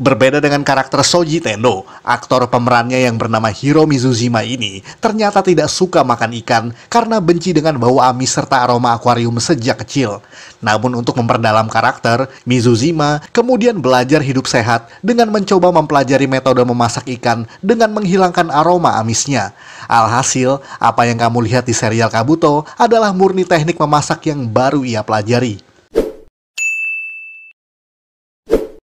Berbeda dengan karakter Soji Tendo, aktor pemerannya yang bernama Hiro Mizuzima ini ternyata tidak suka makan ikan karena benci dengan bau amis serta aroma akuarium sejak kecil. Namun untuk memperdalam karakter, Mizuzima kemudian belajar hidup sehat dengan mencoba mempelajari metode memasak ikan dengan menghilangkan aroma amisnya. Alhasil, apa yang kamu lihat di serial Kabuto adalah murni teknik memasak yang baru ia pelajari.